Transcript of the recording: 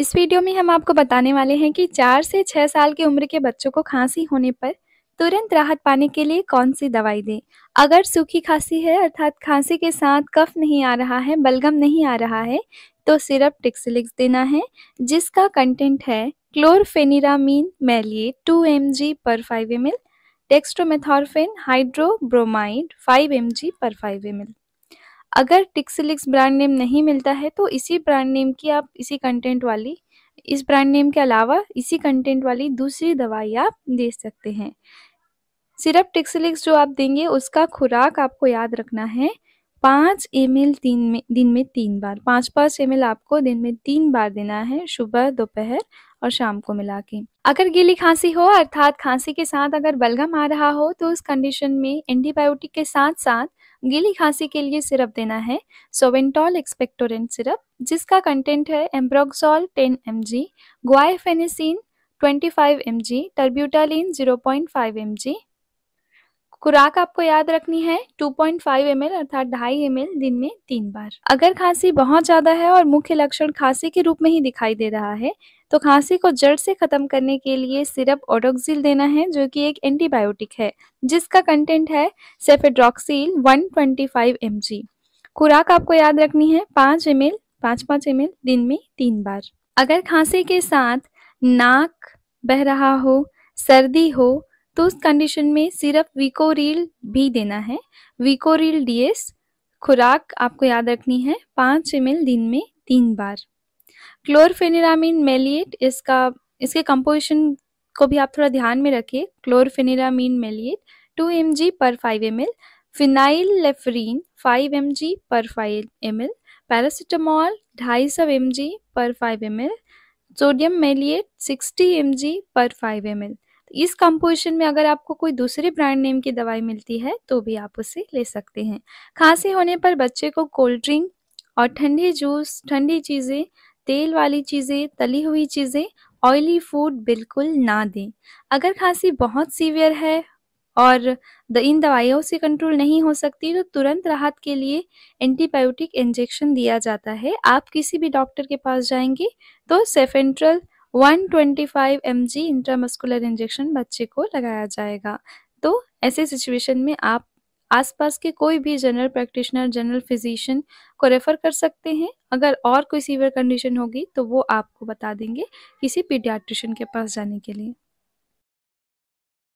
इस वीडियो में हम आपको बताने वाले हैं कि चार से छः साल की उम्र के बच्चों को खांसी होने पर तुरंत राहत पाने के लिए कौन सी दवाई दें अगर सूखी खांसी है अर्थात खांसी के साथ कफ नहीं आ रहा है बलगम नहीं आ रहा है तो सिरप टिक्सिलिक्स देना है जिसका कंटेंट है क्लोरफेनिरामीन मैलिए 2 एम पर 5 M L dextromethorphan hydrobromide 5 M पर 5 एम अगर टिक्सलिक्स ब्रांड नेम नहीं मिलता है तो इसी ब्रांड नेम की आप इसी कंटेंट वाली इस ब्रांड नेम के अलावा इसी कंटेंट वाली दूसरी दवाई आप दे सकते हैं सिर्फ टिक्सलिक्स जो आप देंगे उसका खुराक आपको याद रखना है पाँच एम एल तीन में दिन में तीन बार पाँच पाँच एम एल आपको दिन में तीन बार देना है सुबह दोपहर और शाम को मिला के अगर गीली खांसी हो अर्थात खांसी के साथ अगर बलगम आ रहा हो तो उस कंडीशन में एंटीबायोटिक के साथ साथ गीली खांसी के लिए सिरप देना है सोवेंटॉल एक्सपेक्टोरेंट सिरप जिसका कंटेंट है ambroxol 10 M G twenty five M G point five M G खुराक आपको याद रखनी है 2.5 पॉइंट अर्थात ढाई एम दिन में तीन बार अगर खांसी बहुत ज्यादा है और मुख्य लक्षण खांसी के रूप में ही दिखाई दे रहा है तो खांसी को जड़ से खत्म करने के लिए सिरप ओडोक्सिल देना है जो कि एक एंटीबायोटिक है जिसका कंटेंट है सेफेड्रोक्सिल 125 ट्वेंटी खुराक आपको याद रखनी है पाँच एम एल पाँच पाँच एम दिन में तीन बार अगर खांसी के साथ नाक बह रहा हो सर्दी हो तो उस कंडीशन में सिर्फ विकोरील भी देना है विकोरील डीएस खुराक आपको याद रखनी है पाँच एम दिन में तीन बार क्लोरफेनिरामिन मेलिएट इसका इसके कंपोजिशन को भी आप थोड़ा ध्यान में रखिए क्लोरफेनिरामिन मेलिएट टू एम पर five M L phenylephrine five M पर फाइव एम एल पैरासीटामॉल ढाई सौ एम पर five M L sodium maleate sixty M पर फाइव एम एल तो इस कंपोजिशन में अगर आपको कोई दूसरे ब्रांड नेम की दवाई मिलती है तो भी आप उसे ले सकते हैं खांसी होने पर बच्चे को कोल्ड ड्रिंक और ठंडे जूस ठंडी चीज़ें तेल वाली चीज़ें तली हुई चीज़ें ऑयली फूड बिल्कुल ना दें अगर खांसी बहुत सीवियर है और द इन दवाइयों से कंट्रोल नहीं हो सकती तो तुरंत राहत के लिए एंटीबायोटिक इंजेक्शन दिया जाता है आप किसी भी डॉक्टर के पास जाएंगे तो सेफेंट्रल 125 mg इंट्रामस्कुलर इंजेक्शन बच्चे को लगाया जाएगा तो ऐसे सिचुएशन में आप आसपास के कोई भी जनरल प्रैक्टिशनर जनरल फिजिशियन को रेफर कर सकते हैं अगर और कोई सीवियर कंडीशन होगी तो वो आपको बता देंगे किसी पीडियाट्रिशन के पास जाने के लिए